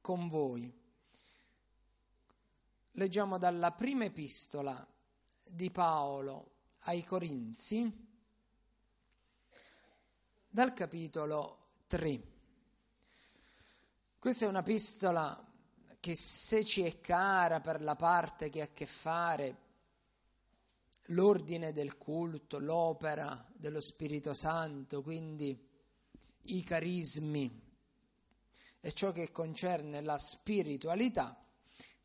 con voi. Leggiamo dalla prima epistola di Paolo ai Corinzi, dal capitolo 3. Questa è una un'epistola che se ci è cara per la parte che ha a che fare l'ordine del culto, l'opera dello Spirito Santo, quindi i carismi e ciò che concerne la spiritualità,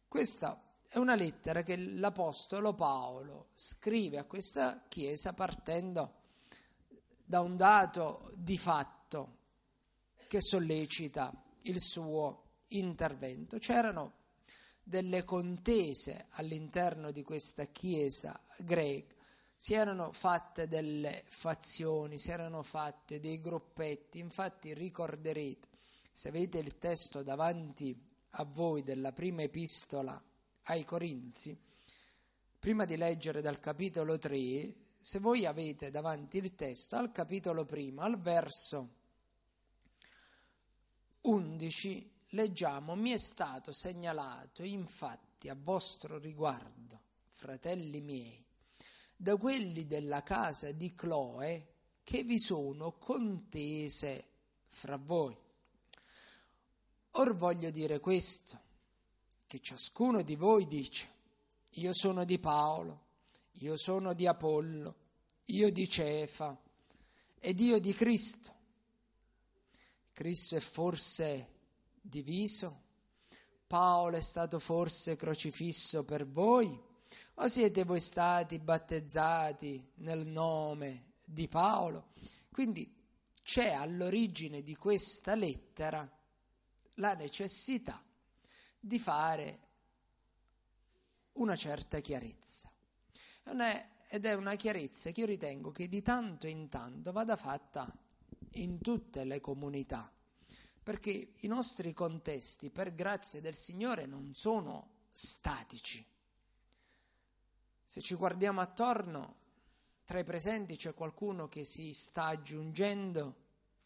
questa è una lettera che l'Apostolo Paolo scrive a questa Chiesa partendo da un dato di fatto che sollecita il suo intervento. C'erano delle contese all'interno di questa Chiesa greca, si erano fatte delle fazioni, si erano fatte dei gruppetti, infatti ricorderete se avete il testo davanti a voi della prima epistola ai Corinzi, prima di leggere dal capitolo 3, se voi avete davanti il testo al capitolo primo, al verso 11, leggiamo, mi è stato segnalato infatti a vostro riguardo, fratelli miei, da quelli della casa di Cloe che vi sono contese fra voi. Or voglio dire questo, che ciascuno di voi dice, io sono di Paolo, io sono di Apollo, io di Cefa ed io di Cristo. Cristo è forse diviso? Paolo è stato forse crocifisso per voi? O siete voi stati battezzati nel nome di Paolo? Quindi c'è all'origine di questa lettera la necessità di fare una certa chiarezza. ed è una chiarezza che io ritengo che di tanto in tanto vada fatta in tutte le comunità, perché i nostri contesti, per grazia del Signore, non sono statici. Se ci guardiamo attorno, tra i presenti c'è qualcuno che si sta aggiungendo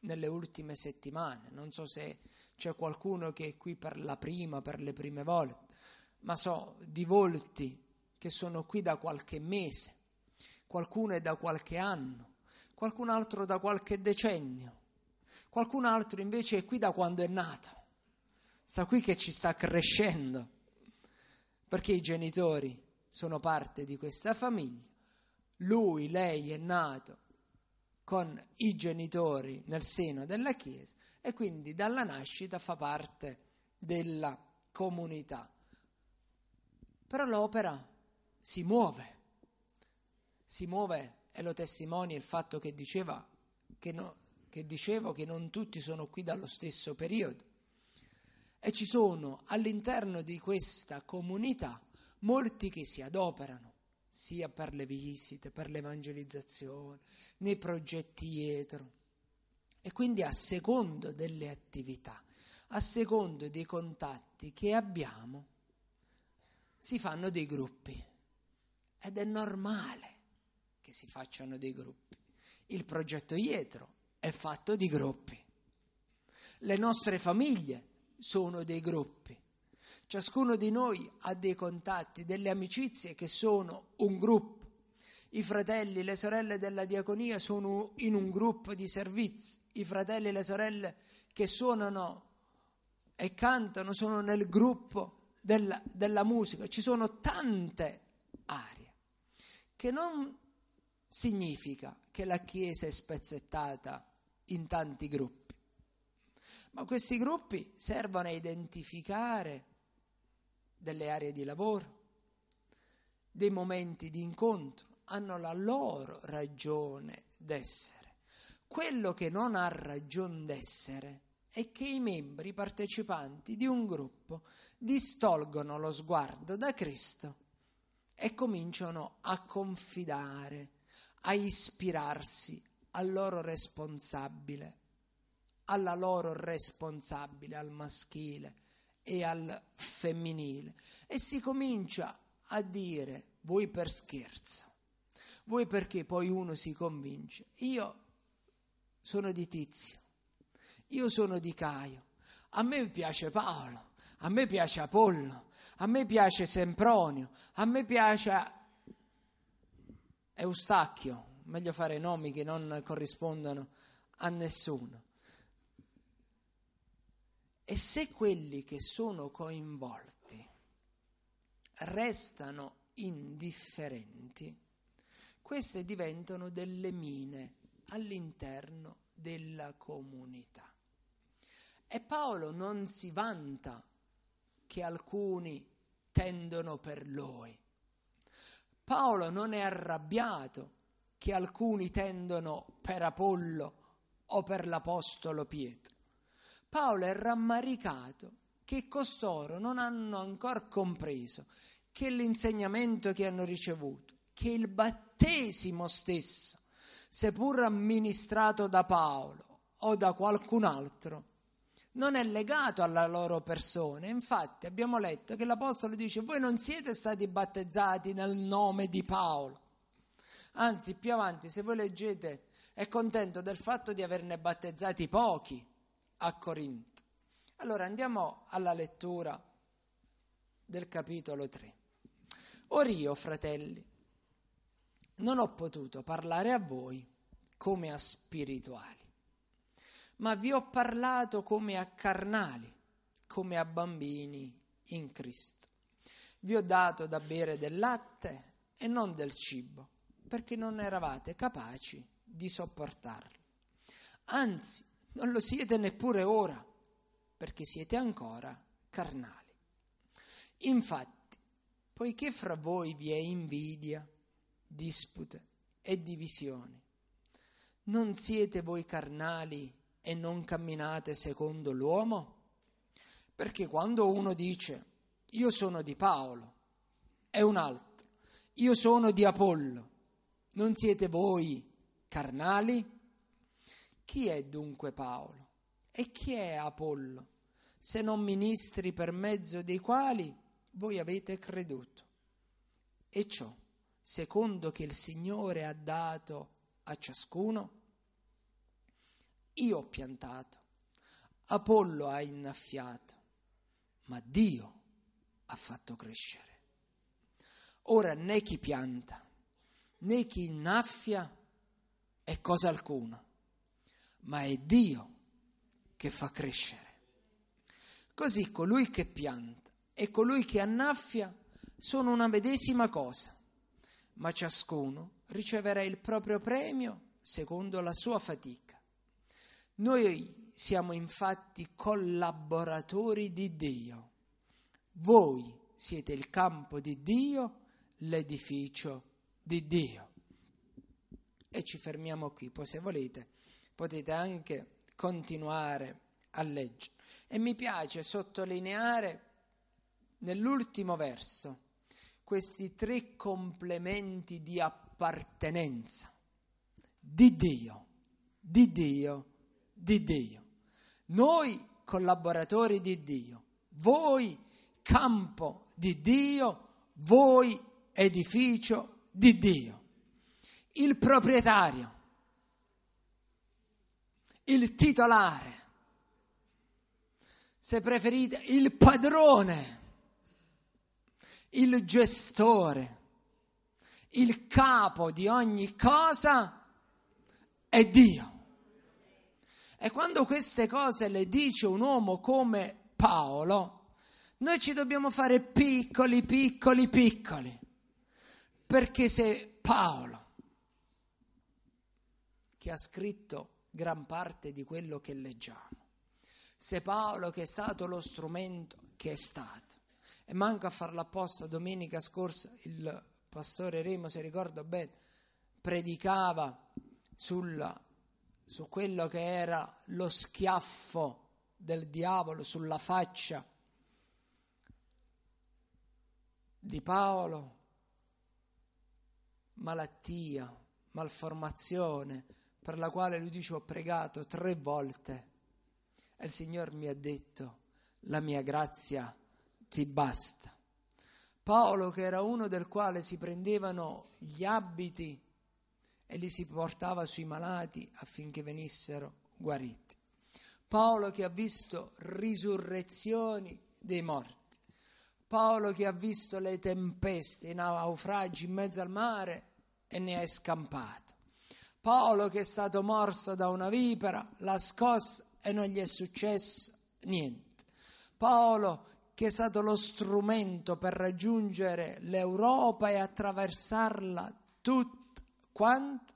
nelle ultime settimane, non so se c'è qualcuno che è qui per la prima, per le prime volte, ma so di volti che sono qui da qualche mese, qualcuno è da qualche anno, qualcun altro da qualche decennio, qualcun altro invece è qui da quando è nato, sta qui che ci sta crescendo, perché i genitori sono parte di questa famiglia, lui, lei è nato con i genitori nel seno della Chiesa e quindi dalla nascita fa parte della comunità. Però l'opera si muove, si muove e lo testimonia il fatto che, diceva, che, no, che dicevo che non tutti sono qui dallo stesso periodo. E ci sono all'interno di questa comunità molti che si adoperano, sia per le visite, per l'evangelizzazione, nei progetti dietro. E quindi a secondo delle attività, a secondo dei contatti che abbiamo, si fanno dei gruppi. Ed è normale che si facciano dei gruppi. Il progetto Ietro è fatto di gruppi. Le nostre famiglie sono dei gruppi. Ciascuno di noi ha dei contatti, delle amicizie che sono un gruppo. I fratelli e le sorelle della diaconia sono in un gruppo di servizi, i fratelli e le sorelle che suonano e cantano sono nel gruppo della, della musica, ci sono tante aree, che non significa che la Chiesa è spezzettata in tanti gruppi, ma questi gruppi servono a identificare delle aree di lavoro, dei momenti di incontro, hanno la loro ragione d'essere. Quello che non ha ragione d'essere è che i membri partecipanti di un gruppo distolgono lo sguardo da Cristo e cominciano a confidare, a ispirarsi al loro responsabile, alla loro responsabile, al maschile e al femminile e si comincia a dire, voi per scherzo, voi perché poi uno si convince? Io sono di Tizio, io sono di Caio, a me piace Paolo, a me piace Apollo, a me piace Sempronio, a me piace Eustacchio, meglio fare nomi che non corrispondano a nessuno. E se quelli che sono coinvolti restano indifferenti, queste diventano delle mine all'interno della comunità. E Paolo non si vanta che alcuni tendono per lui. Paolo non è arrabbiato che alcuni tendono per Apollo o per l'Apostolo Pietro. Paolo è rammaricato che costoro non hanno ancora compreso che l'insegnamento che hanno ricevuto, che il battesimo battesimo stesso, seppur amministrato da Paolo o da qualcun altro, non è legato alla loro persona. Infatti abbiamo letto che l'Apostolo dice voi non siete stati battezzati nel nome di Paolo. Anzi, più avanti, se voi leggete, è contento del fatto di averne battezzati pochi a Corinto. Allora andiamo alla lettura del capitolo 3. Or io, fratelli, non ho potuto parlare a voi come a spirituali, ma vi ho parlato come a carnali, come a bambini in Cristo. Vi ho dato da bere del latte e non del cibo, perché non eravate capaci di sopportarlo. Anzi, non lo siete neppure ora, perché siete ancora carnali. Infatti, poiché fra voi vi è invidia, dispute e divisioni. Non siete voi carnali e non camminate secondo l'uomo? Perché quando uno dice io sono di Paolo e un altro io sono di Apollo, non siete voi carnali? Chi è dunque Paolo e chi è Apollo, se non ministri per mezzo dei quali voi avete creduto? E ciò secondo che il Signore ha dato a ciascuno? Io ho piantato, Apollo ha innaffiato, ma Dio ha fatto crescere. Ora né chi pianta né chi innaffia è cosa alcuna, ma è Dio che fa crescere. Così colui che pianta e colui che annaffia sono una medesima cosa ma ciascuno riceverà il proprio premio secondo la sua fatica. Noi siamo infatti collaboratori di Dio. Voi siete il campo di Dio, l'edificio di Dio. E ci fermiamo qui, poi se volete potete anche continuare a leggere. E mi piace sottolineare nell'ultimo verso questi tre complementi di appartenenza, di Dio, di Dio, di Dio. Noi collaboratori di Dio, voi campo di Dio, voi edificio di Dio. Il proprietario, il titolare, se preferite, il padrone il gestore, il capo di ogni cosa è Dio. E quando queste cose le dice un uomo come Paolo, noi ci dobbiamo fare piccoli, piccoli, piccoli. Perché se Paolo, che ha scritto gran parte di quello che leggiamo, se Paolo che è stato lo strumento che è stato, e manco a farla apposta domenica scorsa il pastore Remo, se ricordo bene, predicava sulla, su quello che era lo schiaffo del diavolo sulla faccia di Paolo, malattia, malformazione, per la quale lui dice ho pregato tre volte e il Signore mi ha detto la mia grazia ti basta. Paolo, che era uno del quale si prendevano gli abiti e li si portava sui malati affinché venissero guariti. Paolo che ha visto risurrezioni dei morti. Paolo che ha visto le tempeste, i naufragi in mezzo al mare e ne è scampato. Paolo che è stato morso da una vipera, la scossa e non gli è successo niente. Paolo che è stato lo strumento per raggiungere l'Europa e attraversarla tutta quanta.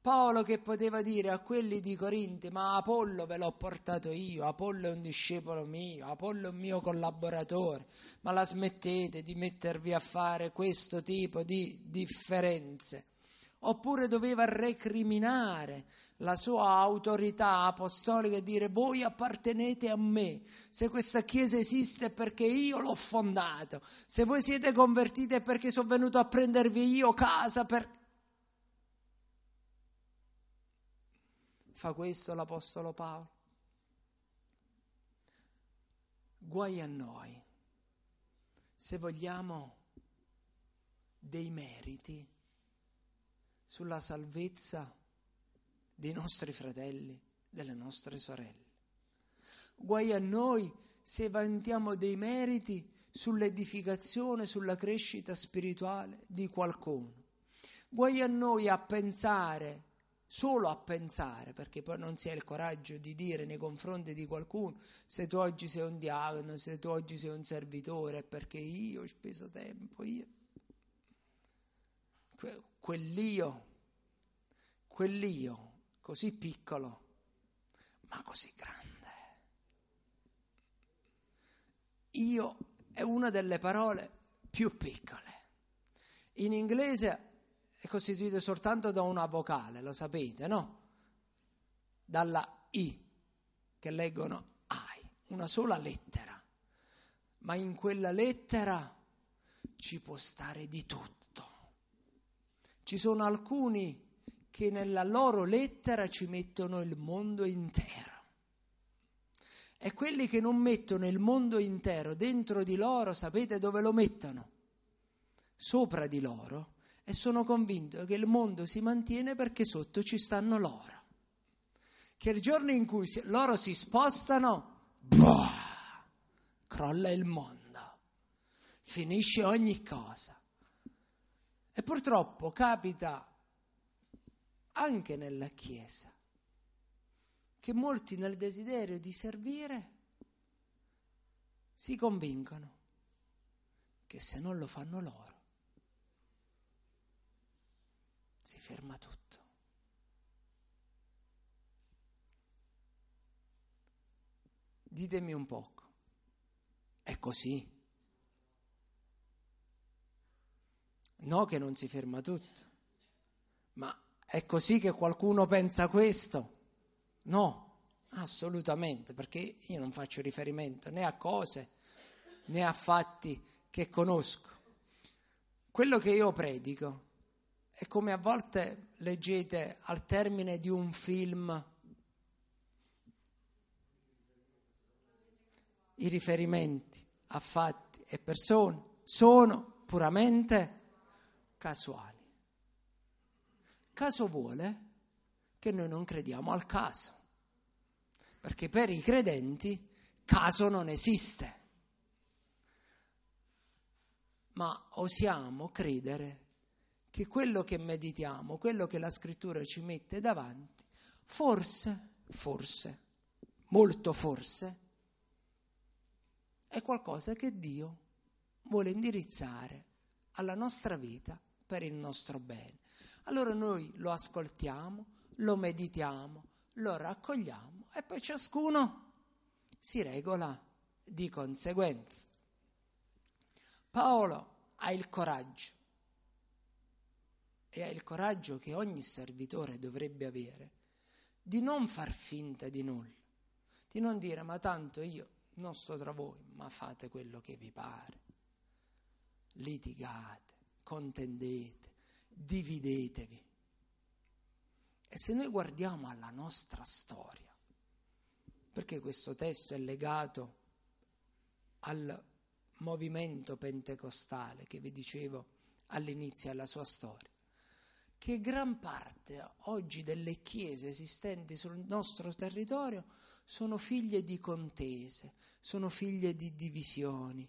Paolo che poteva dire a quelli di Corinti, ma Apollo ve l'ho portato io, Apollo è un discepolo mio, Apollo è un mio collaboratore, ma la smettete di mettervi a fare questo tipo di differenze oppure doveva recriminare la sua autorità apostolica e dire voi appartenete a me, se questa chiesa esiste è perché io l'ho fondata, se voi siete convertiti è perché sono venuto a prendervi io casa per... Fa questo l'Apostolo Paolo. Guai a noi se vogliamo dei meriti sulla salvezza dei nostri fratelli, delle nostre sorelle. Guai a noi se vantiamo dei meriti sull'edificazione, sulla crescita spirituale di qualcuno. Guai a noi a pensare, solo a pensare, perché poi non si ha il coraggio di dire nei confronti di qualcuno se tu oggi sei un diavolo, se tu oggi sei un servitore, perché io ho speso tempo, io quell'io, quell'io così piccolo, ma così grande. Io è una delle parole più piccole. In inglese è costituito soltanto da una vocale, lo sapete, no? Dalla I, che leggono I, una sola lettera. Ma in quella lettera ci può stare di tutto. Ci sono alcuni che nella loro lettera ci mettono il mondo intero. E quelli che non mettono il mondo intero dentro di loro, sapete dove lo mettono? Sopra di loro. E sono convinto che il mondo si mantiene perché sotto ci stanno loro. Che il giorno in cui loro si spostano, boh, crolla il mondo, finisce ogni cosa. E purtroppo capita anche nella Chiesa che molti nel desiderio di servire si convincono che se non lo fanno loro si ferma tutto. Ditemi un poco, è così? No che non si ferma tutto. Ma è così che qualcuno pensa questo? No, assolutamente, perché io non faccio riferimento né a cose né a fatti che conosco. Quello che io predico è come a volte leggete al termine di un film i riferimenti a fatti e persone sono puramente casuali. Caso vuole che noi non crediamo al caso, perché per i credenti caso non esiste. Ma osiamo credere che quello che meditiamo, quello che la scrittura ci mette davanti, forse, forse, molto forse, è qualcosa che Dio vuole indirizzare alla nostra vita per il nostro bene. Allora noi lo ascoltiamo, lo meditiamo, lo raccogliamo e poi ciascuno si regola di conseguenza. Paolo ha il coraggio e ha il coraggio che ogni servitore dovrebbe avere di non far finta di nulla, di non dire ma tanto io non sto tra voi, ma fate quello che vi pare. Litigate contendete, dividetevi. E se noi guardiamo alla nostra storia, perché questo testo è legato al movimento pentecostale che vi dicevo all'inizio alla sua storia, che gran parte oggi delle chiese esistenti sul nostro territorio sono figlie di contese, sono figlie di divisioni,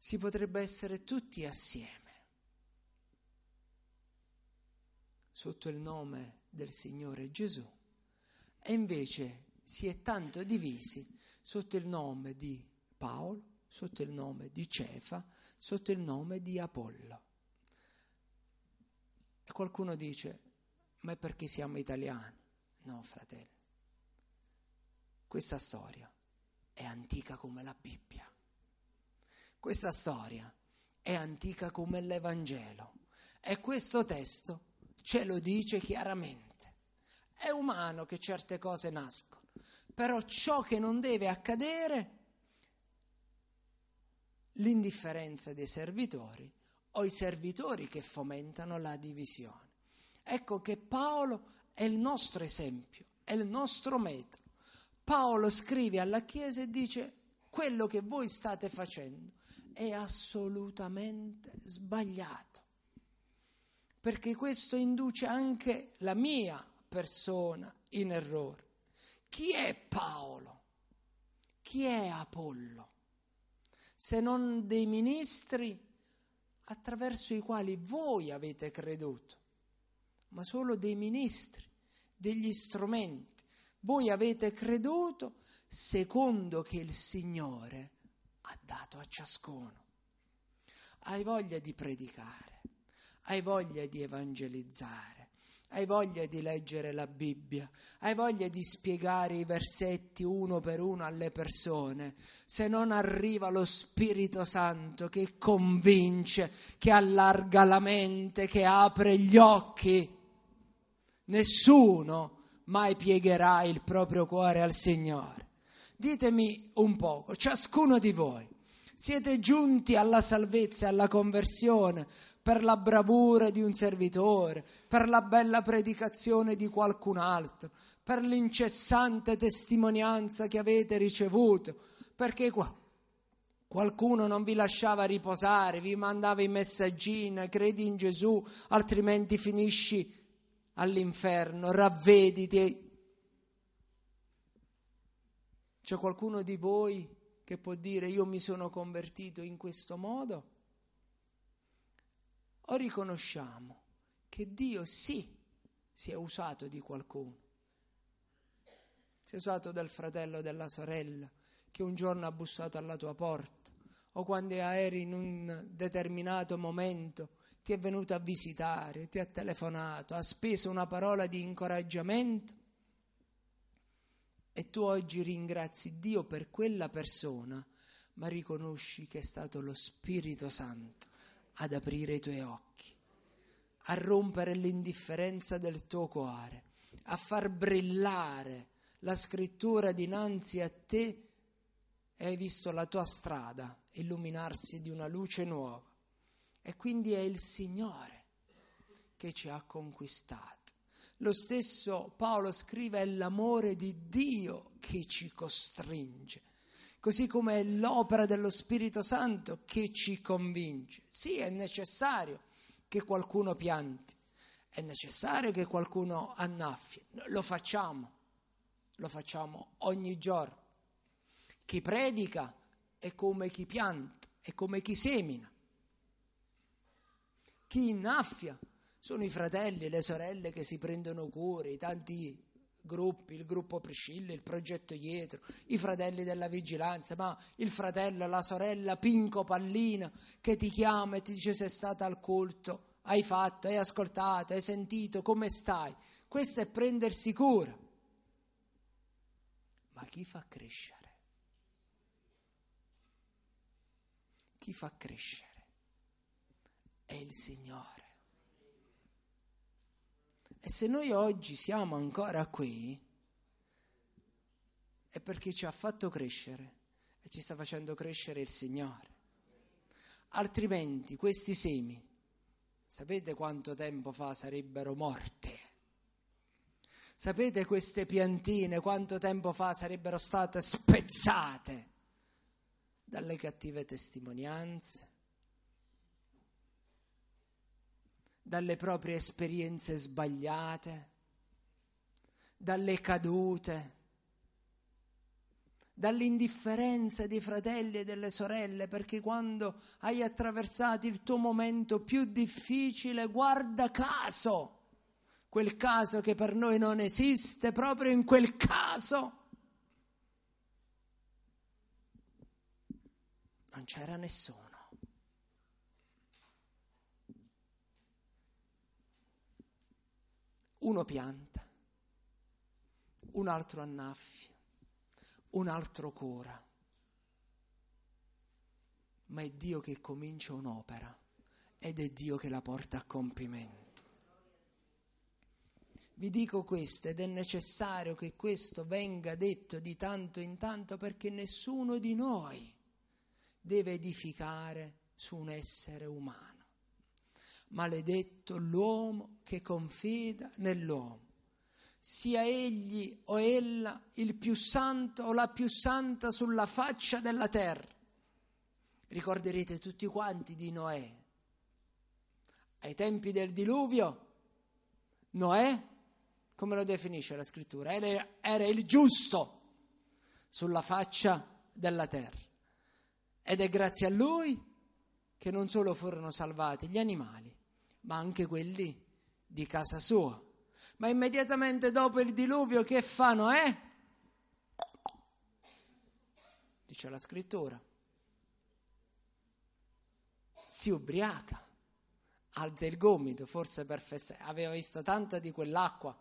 si potrebbe essere tutti assieme sotto il nome del Signore Gesù e invece si è tanto divisi sotto il nome di Paolo, sotto il nome di Cefa, sotto il nome di Apollo. E qualcuno dice, ma è perché siamo italiani? No, fratelli, questa storia è antica come la Bibbia. Questa storia è antica come l'Evangelo e questo testo ce lo dice chiaramente. È umano che certe cose nascono, però ciò che non deve accadere l'indifferenza dei servitori o i servitori che fomentano la divisione. Ecco che Paolo è il nostro esempio, è il nostro metro. Paolo scrive alla Chiesa e dice quello che voi state facendo è assolutamente sbagliato, perché questo induce anche la mia persona in errore. Chi è Paolo? Chi è Apollo? Se non dei ministri attraverso i quali voi avete creduto, ma solo dei ministri, degli strumenti. Voi avete creduto secondo che il Signore ha dato a ciascuno. Hai voglia di predicare, hai voglia di evangelizzare, hai voglia di leggere la Bibbia, hai voglia di spiegare i versetti uno per uno alle persone, se non arriva lo Spirito Santo che convince, che allarga la mente, che apre gli occhi, nessuno mai piegherà il proprio cuore al Signore. Ditemi un poco, ciascuno di voi, siete giunti alla salvezza, e alla conversione per la bravura di un servitore, per la bella predicazione di qualcun altro, per l'incessante testimonianza che avete ricevuto, perché qua Qualcuno non vi lasciava riposare, vi mandava i messaggini, credi in Gesù, altrimenti finisci all'inferno, ravvediti c'è qualcuno di voi che può dire io mi sono convertito in questo modo? O riconosciamo che Dio sì si è usato di qualcuno, si è usato del fratello, o della sorella che un giorno ha bussato alla tua porta o quando eri in un determinato momento ti è venuto a visitare, ti ha telefonato, ha speso una parola di incoraggiamento e tu oggi ringrazi Dio per quella persona, ma riconosci che è stato lo Spirito Santo ad aprire i tuoi occhi, a rompere l'indifferenza del tuo cuore, a far brillare la scrittura dinanzi a te e hai visto la tua strada illuminarsi di una luce nuova. E quindi è il Signore che ci ha conquistati. Lo stesso Paolo scrive è l'amore di Dio che ci costringe, così come è l'opera dello Spirito Santo che ci convince. Sì, è necessario che qualcuno pianti, è necessario che qualcuno annaffi, lo facciamo, lo facciamo ogni giorno. Chi predica è come chi pianta, è come chi semina. Chi innaffia sono i fratelli e le sorelle che si prendono cura, i tanti gruppi, il gruppo Priscilla, il progetto Dietro, i fratelli della vigilanza, ma il fratello, la sorella Pinco Pallina che ti chiama e ti dice sei stata al culto, hai fatto, hai ascoltato, hai sentito, come stai? Questo è prendersi cura. Ma chi fa crescere? Chi fa crescere? È il Signore. E se noi oggi siamo ancora qui, è perché ci ha fatto crescere e ci sta facendo crescere il Signore. Altrimenti questi semi, sapete quanto tempo fa sarebbero morti? Sapete queste piantine quanto tempo fa sarebbero state spezzate dalle cattive testimonianze, dalle proprie esperienze sbagliate, dalle cadute, dall'indifferenza dei fratelli e delle sorelle, perché quando hai attraversato il tuo momento più difficile, guarda caso, quel caso che per noi non esiste, proprio in quel caso non c'era nessuno. Uno pianta, un altro annaffia, un altro cura. ma è Dio che comincia un'opera ed è Dio che la porta a compimento. Vi dico questo ed è necessario che questo venga detto di tanto in tanto perché nessuno di noi deve edificare su un essere umano maledetto l'uomo che confida nell'uomo. Sia egli o ella il più santo o la più santa sulla faccia della terra. Ricorderete tutti quanti di Noè. Ai tempi del diluvio, Noè, come lo definisce la scrittura? Era, era il giusto sulla faccia della terra. Ed è grazie a lui che non solo furono salvati gli animali, ma anche quelli di casa sua. Ma immediatamente dopo il diluvio che fa Noè? Eh? Dice la scrittura. Si ubriaca, alza il gomito, forse per festeggiare. Aveva visto tanta di quell'acqua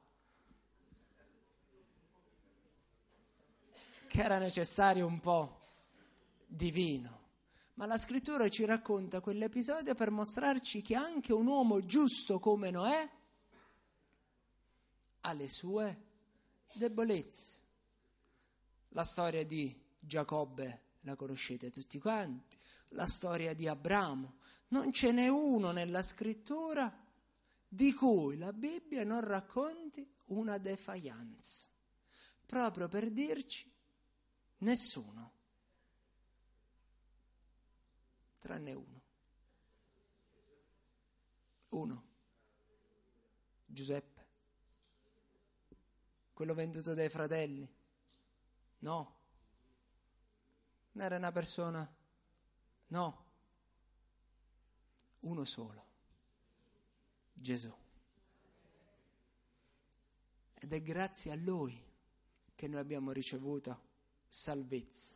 che era necessario un po' di vino ma la scrittura ci racconta quell'episodio per mostrarci che anche un uomo giusto come Noè ha le sue debolezze. La storia di Giacobbe la conoscete tutti quanti, la storia di Abramo. Non ce n'è uno nella scrittura di cui la Bibbia non racconti una defaianza, proprio per dirci nessuno tranne uno. Uno. Giuseppe. Quello venduto dai fratelli. No. Non era una persona. No. Uno solo. Gesù. Ed è grazie a Lui che noi abbiamo ricevuto salvezza.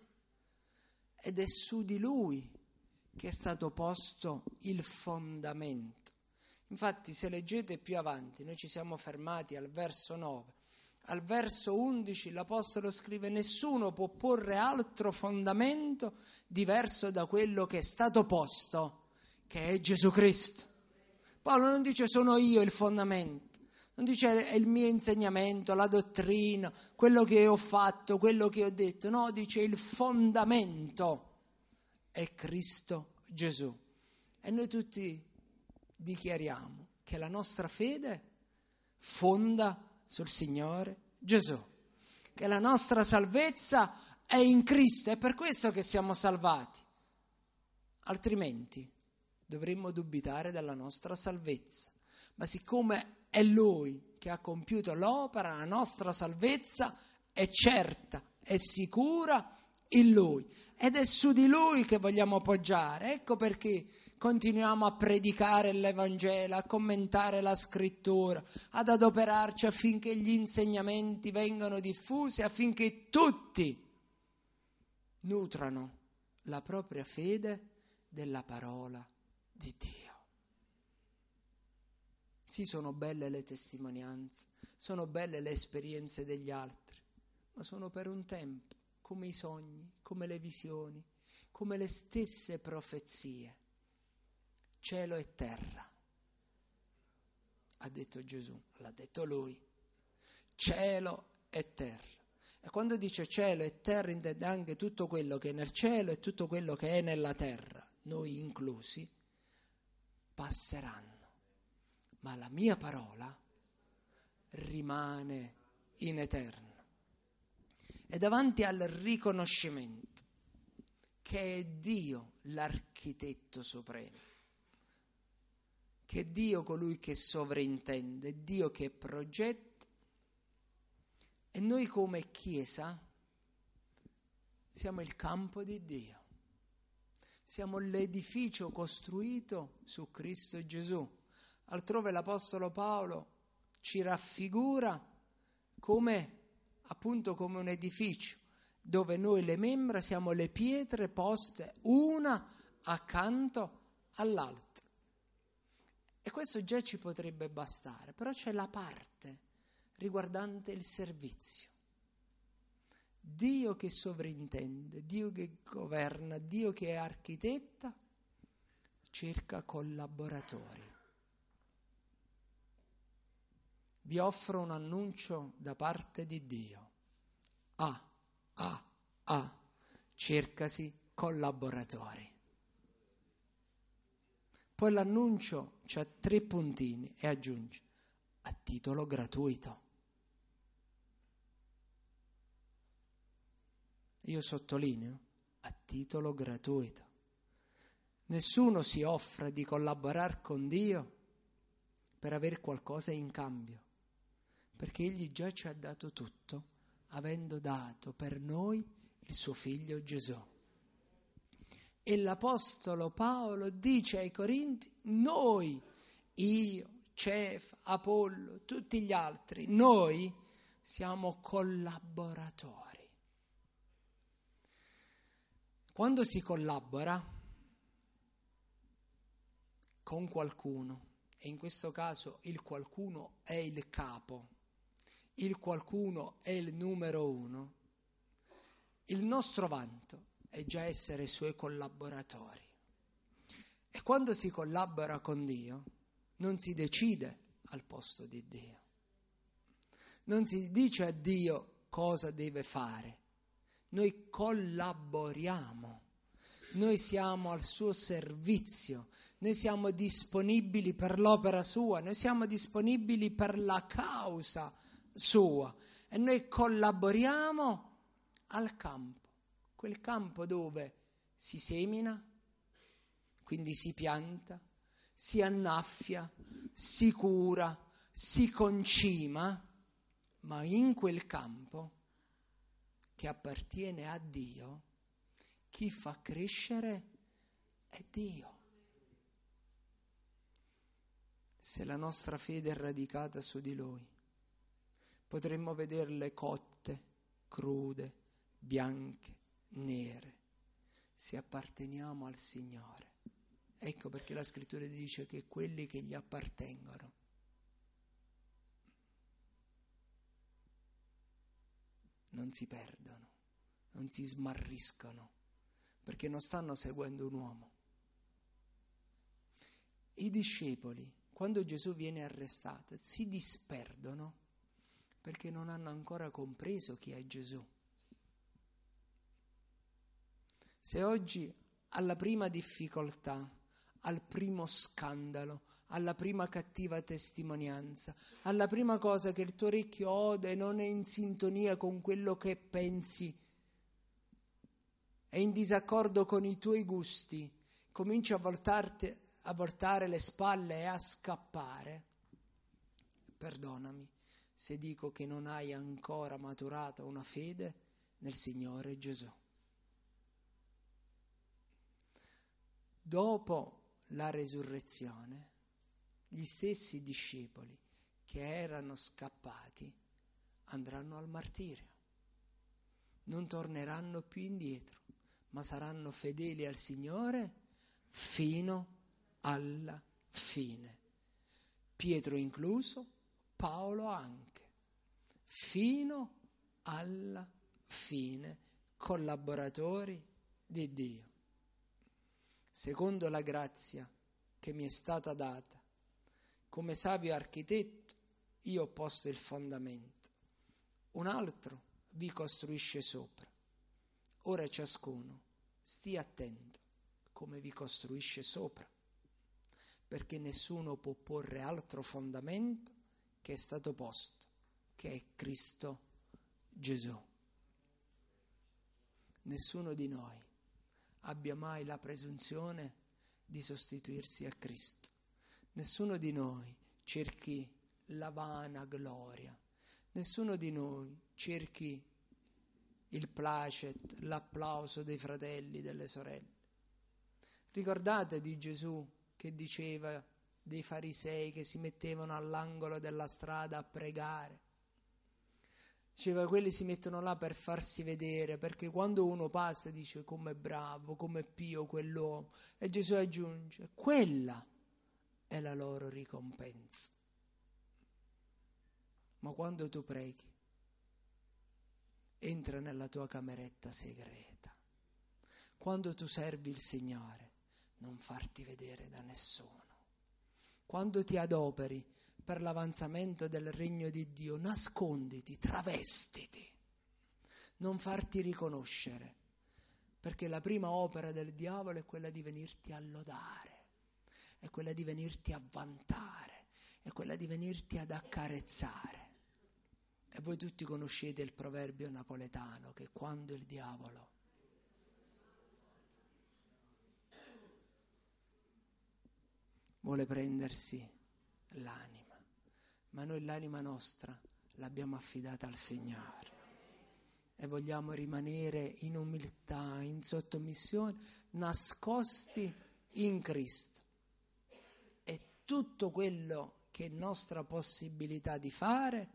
Ed è su di Lui che è stato posto il fondamento. Infatti se leggete più avanti, noi ci siamo fermati al verso 9, al verso 11 l'Apostolo scrive nessuno può porre altro fondamento diverso da quello che è stato posto, che è Gesù Cristo. Paolo non dice sono io il fondamento, non dice è il mio insegnamento, la dottrina, quello che ho fatto, quello che ho detto, no, dice il fondamento è Cristo Gesù. E noi tutti dichiariamo che la nostra fede fonda sul Signore Gesù, che la nostra salvezza è in Cristo, è per questo che siamo salvati. Altrimenti dovremmo dubitare della nostra salvezza. Ma siccome è Lui che ha compiuto l'opera, la nostra salvezza è certa, è sicura in Lui. Ed è su di Lui che vogliamo poggiare. Ecco perché continuiamo a predicare l'Evangelo, a commentare la scrittura, ad adoperarci affinché gli insegnamenti vengano diffusi, affinché tutti nutrano la propria fede della parola di Dio. Sì, sono belle le testimonianze, sono belle le esperienze degli altri, ma sono per un tempo come i sogni, come le visioni, come le stesse profezie, cielo e terra. Ha detto Gesù, l'ha detto lui, cielo e terra. E quando dice cielo e terra intende anche tutto quello che è nel cielo e tutto quello che è nella terra, noi inclusi, passeranno. Ma la mia parola rimane in eterno è davanti al riconoscimento che è Dio l'architetto supremo, che è Dio colui che sovrintende, Dio che progetta e noi come Chiesa siamo il campo di Dio, siamo l'edificio costruito su Cristo Gesù. Altrove l'Apostolo Paolo ci raffigura come appunto come un edificio dove noi le membra siamo le pietre poste una accanto all'altra. E questo già ci potrebbe bastare, però c'è la parte riguardante il servizio. Dio che sovrintende, Dio che governa, Dio che è architetta, cerca collaboratori. vi offro un annuncio da parte di Dio. A, A, A, cercasi collaboratori. Poi l'annuncio ha tre puntini e aggiunge a titolo gratuito. Io sottolineo a titolo gratuito. Nessuno si offre di collaborare con Dio per avere qualcosa in cambio perché Egli già ci ha dato tutto, avendo dato per noi il suo figlio Gesù. E l'Apostolo Paolo dice ai Corinti, noi, io, Cef, Apollo, tutti gli altri, noi siamo collaboratori. Quando si collabora con qualcuno, e in questo caso il qualcuno è il capo, il qualcuno è il numero uno, il nostro vanto è già essere suoi collaboratori. E quando si collabora con Dio, non si decide al posto di Dio. Non si dice a Dio cosa deve fare. Noi collaboriamo, noi siamo al suo servizio, noi siamo disponibili per l'opera sua, noi siamo disponibili per la causa sua e noi collaboriamo al campo, quel campo dove si semina, quindi si pianta, si annaffia, si cura, si concima, ma in quel campo che appartiene a Dio, chi fa crescere è Dio. Se la nostra fede è radicata su di Lui, potremmo vederle cotte, crude, bianche, nere, se apparteniamo al Signore. Ecco perché la scrittura dice che quelli che gli appartengono non si perdono, non si smarriscono, perché non stanno seguendo un uomo. I discepoli, quando Gesù viene arrestato, si disperdono perché non hanno ancora compreso chi è Gesù. Se oggi alla prima difficoltà, al primo scandalo, alla prima cattiva testimonianza, alla prima cosa che il tuo orecchio ode e non è in sintonia con quello che pensi, è in disaccordo con i tuoi gusti, cominci a, voltarti, a voltare le spalle e a scappare, perdonami se dico che non hai ancora maturato una fede nel Signore Gesù. Dopo la resurrezione, gli stessi discepoli che erano scappati andranno al martirio, non torneranno più indietro, ma saranno fedeli al Signore fino alla fine. Pietro incluso, Paolo anche fino alla fine, collaboratori di Dio. Secondo la grazia che mi è stata data, come savio architetto, io ho posto il fondamento, un altro vi costruisce sopra. Ora ciascuno stia attento come vi costruisce sopra, perché nessuno può porre altro fondamento che è stato posto che è Cristo Gesù. Nessuno di noi abbia mai la presunzione di sostituirsi a Cristo. Nessuno di noi cerchi la vana gloria. Nessuno di noi cerchi il placet, l'applauso dei fratelli, delle sorelle. Ricordate di Gesù che diceva dei farisei che si mettevano all'angolo della strada a pregare. Diceva, cioè, quelli si mettono là per farsi vedere, perché quando uno passa dice com'è bravo, com'è pio quell'uomo, e Gesù aggiunge, quella è la loro ricompensa. Ma quando tu preghi, entra nella tua cameretta segreta. Quando tu servi il Signore, non farti vedere da nessuno. Quando ti adoperi, per l'avanzamento del regno di Dio, nasconditi, travestiti, non farti riconoscere, perché la prima opera del diavolo è quella di venirti a lodare, è quella di venirti a vantare, è quella di venirti ad accarezzare. E voi tutti conoscete il proverbio napoletano che quando il diavolo vuole prendersi l'anima, ma noi l'anima nostra l'abbiamo affidata al Signore e vogliamo rimanere in umiltà, in sottomissione, nascosti in Cristo. E tutto quello che è nostra possibilità di fare,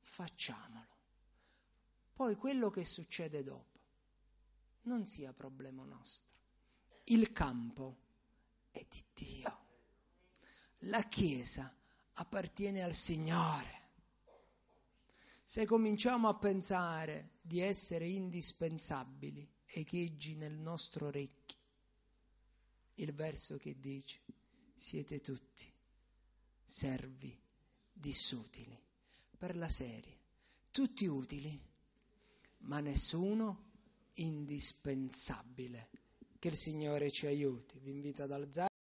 facciamolo. Poi quello che succede dopo non sia problema nostro. Il campo è di Dio. La Chiesa appartiene al Signore. Se cominciamo a pensare di essere indispensabili, echeggi nel nostro orecchio il verso che dice, siete tutti servi dissutili, per la serie, tutti utili, ma nessuno indispensabile. Che il Signore ci aiuti. Vi invito ad alzare.